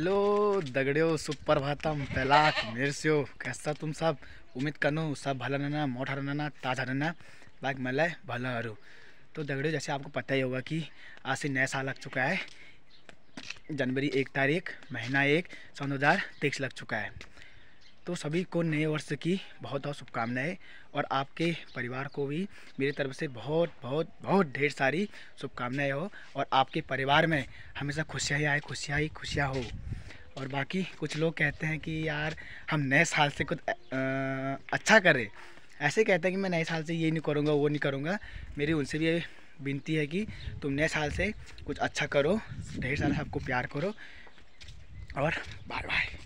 hello दगड़ियो super भातम पैलाक से कैसा तुम सब उम्मीद करो सब भला रहना मोटा रहना ताज़ा रहना बाइक मल है भला हरू तो दगड़ियो जैसे आपको पता ही होगा कि आज से नया साल लग चुका है जनवरी एक तारीख महीना एक सन दो हज़ार तेईस लग चुका है तो सभी को नए वर्ष की बहुत बहुत शुभकामनाएं और आपके परिवार को भी मेरी तरफ से बहुत बहुत बहुत ढेर सारी शुभकामनाएं हो और आपके परिवार में हमेशा खुशियाँ आए खुशियाँ ही खुशियाँ हो और बाकी कुछ लोग कहते हैं कि यार हम नए साल से कुछ अच्छा करें ऐसे कहते हैं कि मैं नए साल से ये नहीं करूँगा वो नहीं करूँगा मेरी उनसे भी विनती है कि तुम नए साल से कुछ अच्छा करो ढेर सारा सबको प्यार करो और बाय बाय